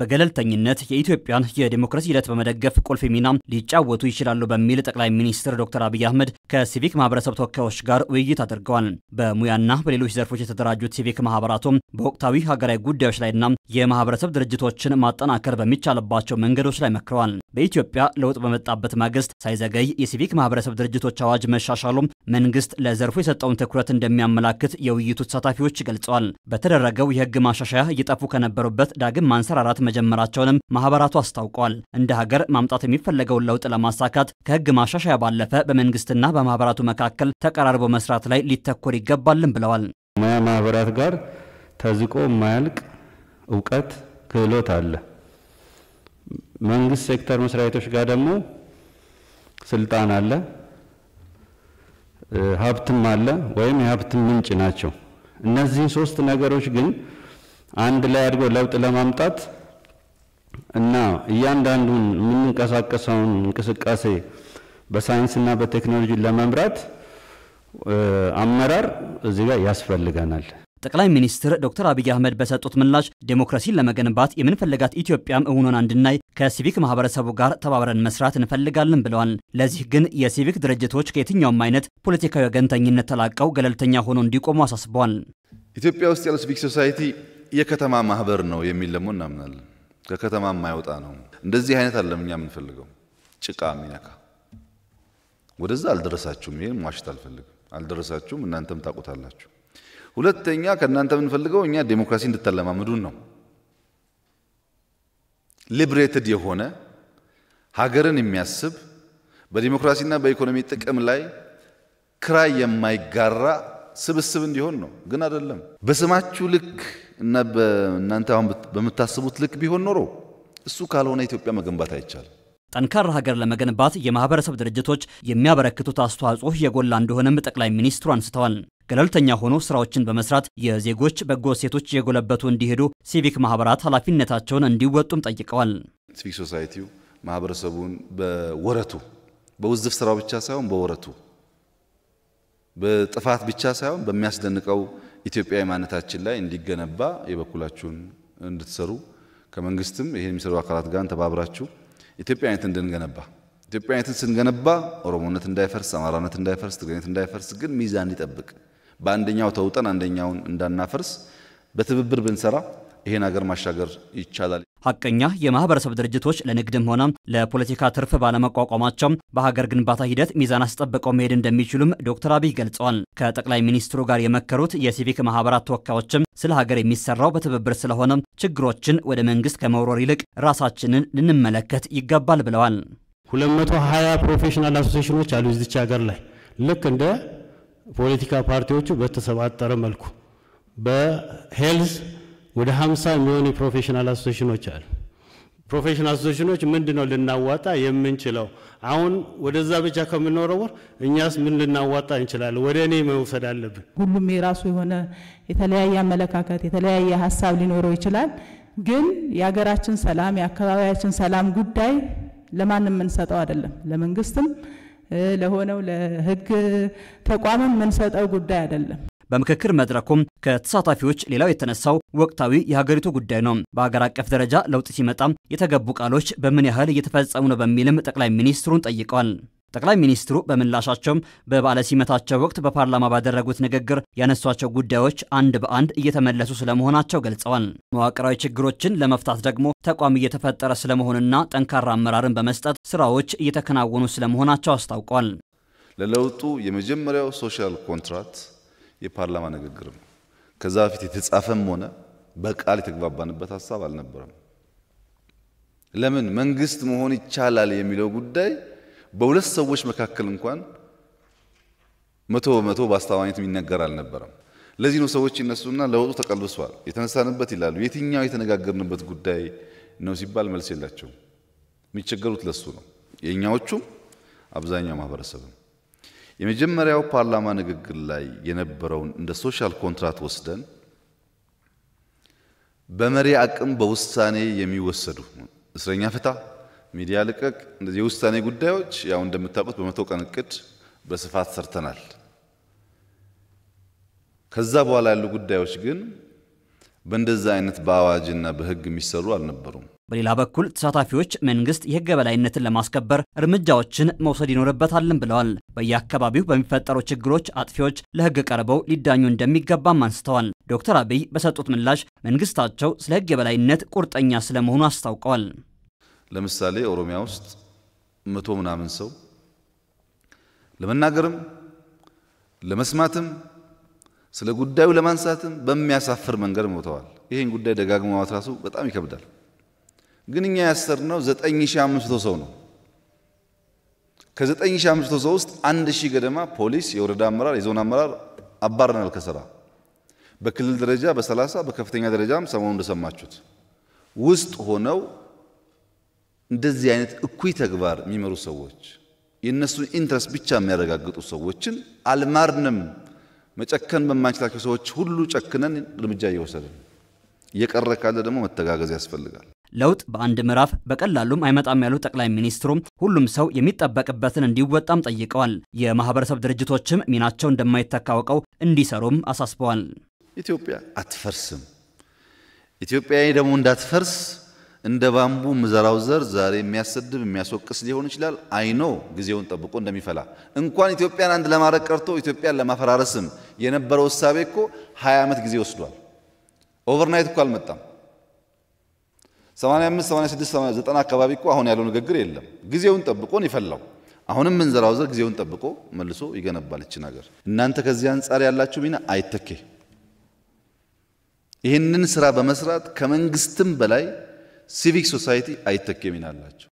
በገለልተኝነት የኢትዮጵያን የዴሞክራሲ ሂደት በመደገፍ ቁልፍ ሚና ሊጫወቱ ይችላሉ በሚል ጠቅላይ ሚኒስትር ዶክተር አብይ አህመድ ከሲቪክ ማህበረሰብ ተወካዮች ጋር ውይይት አድርገዋል። በሙያና በሌሎች ዘርፎች የተደራጁት ሲቪክ ማህበራቱም በወቅታዊ ሀገራዊ ጉዳዮች ላይና የማህበረሰብ ድርጅቶችን ማጠናከር በሚቻልባቸው መንገዶች ላይ መክረዋል። በኢትዮጵያ ለውጥ በመጣበት ማግስት ሳይዘገይ የሲቪክ ማህበረሰብ ድርጅቶች አዋጅ መሻሻሉም መንግስት ለዘርፉ የሰጠውን ትኩረት እንደሚያመላክት የውይይቱ ተሳታፊዎች ገልጸዋል። በተደረገው የህግ ማሻሻያ እየጠፉ ከነበሩበት ዳግም ማንሰራራት መጀመራቸውንም ማህበራቱ አስታውቀዋል። እንደ ሀገር ማምጣት የሚፈለገውን ለውጥ ለማሳካት ከህግ ማሻሻያ ባለፈ በመንግስትና በማህበራቱ መካከል ተቀራርቦ መስራት ላይ ሊተኮር ይገባልም ብለዋል። ሙያ ማህበራት ጋር ተዝቆ ማያልቅ እውቀት፣ ክህሎት አለ። መንግስት ሴክተር መስሪያ ቤቶች ጋር ደግሞ ስልጣን አለ፣ ሀብትም አለ ወይም የሀብትም ምንጭ ናቸው። እነዚህ ሶስት ነገሮች ግን አንድ ላይ አድርገው ለውጥ ለማምጣት እና እያንዳንዱን የምንንቀሳቀሰውን እንቅስቃሴ በሳይንስና በቴክኖሎጂ ለመምራት አመራር እዚህ ጋር ያስፈልገናል። ጠቅላይ ሚኒስትር ዶክተር አብይ አህመድ በሰጡት ምላሽ ዴሞክራሲን ለመገንባት የምንፈልጋት ኢትዮጵያም እውኗን እንድናይ ከሲቪክ ማህበረሰቡ ጋር ተባብረን መስራት እንፈልጋለን ብለዋል። ለዚህ ግን የሲቪክ ድርጅቶች ከየትኛውም አይነት ፖለቲካዊ ወገንተኝነት ተላቀው ገለልተኛ ሆኖ እንዲቆሙ አሳስበዋል። ኢትዮጵያ ውስጥ ያለው ሲቪክ ሶሳይቲ የከተማ ማህበር ነው የሚል ደግሞ እናምናለን። ከከተማ የማይወጣ ነው። እንደዚህ አይነት አለም እኛ የምንፈልገው ጭቃ የሚነካ ወደዛ አልደረሳችሁም። ይህን ማሽት አልፈልግም። አልደረሳችሁም፣ እናንተም ታውቁታላችሁ። ሁለተኛ ከእናንተ የምንፈልገው እኛ ዴሞክራሲ እንድታለማምዱን ነው። ሊብሬትድ የሆነ ሀገርን የሚያስብ በዲሞክራሲና በኢኮኖሚ ጥቅም ላይ ክራይ የማይጋራ ስብስብ እንዲሆን ነው። ግን አይደለም በስማችሁ ልክ እናንተ አሁን በምታስቡት ልክ ቢሆን ኖሮ እሱ ካልሆነ ኢትዮጵያ መገንባት አይቻልም። ጠንካራ ሀገር ለመገንባት የማህበረሰብ ድርጅቶች የሚያበረክቱት አስተዋጽኦ የጎላ እንደሆነም ጠቅላይ ሚኒስትሩ አንስተዋል። ገለልተኛ ሆኖ ስራዎችን በመስራት የዜጎች በጎ እሴቶች የጎለበቱ እንዲሄዱ ሲቪክ ማህበራት ኃላፊነታቸውን እንዲወጡም ጠይቀዋል። ሲቪክ ሶሳይቲው ማህበረሰቡን በወረቱ በውዝፍ ስራው ብቻ ሳይሆን በወረቱ በጥፋት ብቻ ሳይሆን በሚያስደንቀው ኢትዮጵያዊ ማንነታችን ላይ እንዲገነባ የበኩላችሁን እንድትሰሩ ከመንግስትም ይሄን የሚሰሩ አካላት ጋር ተባብራችሁ ኢትዮጵያዊነት እንድንገነባ ኢትዮጵያዊነትን ስንገነባ ኦሮሞነት እንዳይፈርስ፣ አማራነት እንዳይፈርስ፣ ትግሬነት እንዳይፈርስ ግን ሚዛን ይጠብቅ። በአንደኛው ተውጠን አንደኛውን እንዳናፈርስ በትብብር ብንሰራ ይሄ ሀገር ማሻገር ይቻላል። ሀቀኛ የማህበረሰብ ድርጅቶች ለንግድም ሆነ ለፖለቲካ ትርፍ ባለመቋቋማቸው በሀገር ግንባታ ሂደት ሚዛን አስጠብቀው መሄድ እንደሚችሉም ዶክተር አብይ ገልጸዋል። ከጠቅላይ ሚኒስትሩ ጋር የመከሩት የሲቪክ ማህበራት ተወካዮችም ስለ ሀገር የሚሰራው በትብብር ስለሆነ ችግሮችን ወደ መንግስት ከመውረር ይልቅ ራሳችንን ልንመለከት ይገባል ብለዋል። 220 ፕሮፌሽናል አሶሴሽኖች አሉ እዚች ሀገር ላይ ልክ እንደ ፖለቲካ ፓርቲዎቹ በተሰባጠረ መልኩ በሄልዝ ወደ 50 የሚሆኑ የፕሮፌሽናል አሶሴሽኖች አሉ። ፕሮፌሽናል አሶሴሽኖች ምንድን ነው ልናዋጣ የምንችለው? አሁን ወደዛ ብቻ ከምንወረወር እኛስ ምን ልናዋጣ እንችላለን? ወደ እኔ መውሰድ አለብን። ሁሉም የራሱ የሆነ የተለያየ አመለካከት የተለያየ ሀሳብ ሊኖረው ይችላል። ግን የሀገራችን ሰላም የአካባቢያችን ሰላም ጉዳይ ለማንም የምንሰጠው አይደለም። ለመንግስትም ለሆነው ለህግ ተቋምም የምንሰጠው ጉዳይ አይደለም። በምክክር መድረኩም ከተሳታፊዎች ሌላው የተነሳው ወቅታዊ የሀገሪቱ ጉዳይ ነው። በሀገር አቀፍ ደረጃ ለውጥ ሲመጣ የተገቡ ቃሎች በምን ያህል እየተፈጸሙ ነው በሚልም ጠቅላይ ሚኒስትሩን ጠይቀዋል። ጠቅላይ ሚኒስትሩ በምላሻቸውም በባለሲመታቸው ሲመታቸው ወቅት በፓርላማ ባደረጉት ንግግር ያነሷቸው ጉዳዮች አንድ በአንድ እየተመለሱ ስለመሆናቸው ገልጸዋል። መዋቅራዊ ችግሮችን ለመፍታት ደግሞ ተቋም እየተፈጠረ ስለመሆንና ጠንካራ አመራርን በመስጠት ስራዎች እየተከናወኑ ስለመሆናቸው አስታውቋል። ለለውጡ የመጀመሪያው ሶሻል ኮንትራት የፓርላማ ንግግር ነው። ከዛ በፊት የተጻፈም ሆነ በቃል የተግባባንበት ሀሳብ አልነበረም። ለምን መንግስት መሆን ይቻላል የሚለው ጉዳይ በሁለት ሰዎች መካከል እንኳን መቶ በመቶ በአስተማማኝነት የሚነገር አልነበረም። ለዚህ ነው ሰዎች ይነሱና ለውጡ ተቀልብሷል የተነሳንበት ይላሉ። የትኛው የተነጋገርንበት ጉዳይ ነው ሲባል መልስ የላቸውም። የሚቸገሩት ለሱ ነው የእኛዎቹም አብዛኛው ማህበረሰብ ነው። የመጀመሪያው ፓርላማ ንግግር ላይ የነበረውን እንደ ሶሻል ኮንትራት ወስደን በመሪ አቅም በውሳኔ የሚወሰዱ እስረኛ ፍታ፣ ሚዲያ ልቀቅ፣ እንደዚህ የውሳኔ ጉዳዮች ያው እንደምታውቁት በመቶ ቀን እቅድ በስፋት ሰርተናል። ከዛ በኋላ ያሉ ጉዳዮች ግን በእንደዛ አይነት በአዋጅና በሕግ የሚሰሩ አልነበሩም። በሌላ በኩል ተሳታፊዎች መንግስት የህግ በላይነትን ለማስከበር እርምጃዎችን መውሰድ ይኖርበታልን ብለዋል። በየአካባቢው በሚፈጠሩ ችግሮች አጥፊዎች ለህግ ቀርበው ሊዳኙ እንደሚገባም አንስተዋል። ዶክተር አብይ በሰጡት ምላሽ መንግስታቸው ስለ ህግ የበላይነት ቁርጠኛ ስለመሆኑ አስታውቀዋል። ለምሳሌ ኦሮሚያ ውስጥ መቶ ምናምን ሰው ለመናገርም ለመስማትም ስለ ጉዳዩ ለማንሳትም በሚያሳፍር መንገድ ሞተዋል። ይህን ጉዳይ ደጋግሞ ማውራት ራሱ በጣም ይከብዳል። ግን እኛ ያሰርነው 9500 ሰው ነው። ከ9500 ሰው ውስጥ 1000 ገደማ ፖሊስ፣ የወረዳ አመራር፣ የዞን አመራር አባረናል ከስራ በክልል ደረጃ በ30 በከፍተኛ ደረጃም ሰሞኑን እንደሰማችሁት ውስጥ ሆነው እንደዚህ አይነት እኩይ ተግባር የሚመሩ ሰዎች የእነሱን ኢንትረስት ብቻ የሚያረጋግጡ ሰዎችን አልማርንም። መጨከን በማንችላቸው ሰዎች ሁሉ ጨክነን እርምጃ እየወሰድን እየቀረ ካለ ደግሞ መተጋገዝ ያስፈልጋል። ለውጥ በአንድ ምዕራፍ በቀላሉም አይመጣም ያሉት ጠቅላይ ሚኒስትሩ ሁሉም ሰው የሚጠበቅበትን እንዲወጣም ጠይቀዋል። የማህበረሰብ ድርጅቶችም ሚናቸው እንደማይተካወቀው እንዲሰሩም አሳስበዋል። ኢትዮጵያ አትፈርስም። ኢትዮጵያ ደግሞ እንዳትፈርስ እንደ ባምቡ ምዘራው ዘር ዛሬ የሚያሰድብ የሚያስወቅስ ሊሆን ይችላል። አይኖ ጊዜውን ጠብቆ እንደሚፈላ እንኳን ኢትዮጵያን አንድ ለማድረግ ቀርቶ ኢትዮጵያን ለማፈራረስም የነበረው እሳቤ እኮ 20 ዓመት ጊዜ ወስዷል። ኦቨርናይት እኮ አልመጣም። 85 86 90 አካባቢ እኮ አሁን ያለው ንግግር የለም። ጊዜውን ጠብቆ ነው አሁንም ምንዘራው ዘር ጊዜውን ጠብቆ መልሶ ይገነባል እችን እናንተ ከዚህ አንጻር ያላችሁ ሚና አይተኬ። ይህንን ስራ በመስራት ከመንግስትም በላይ ሲቪክ ሶሳይቲ አይተኬ ሚና አላቸው።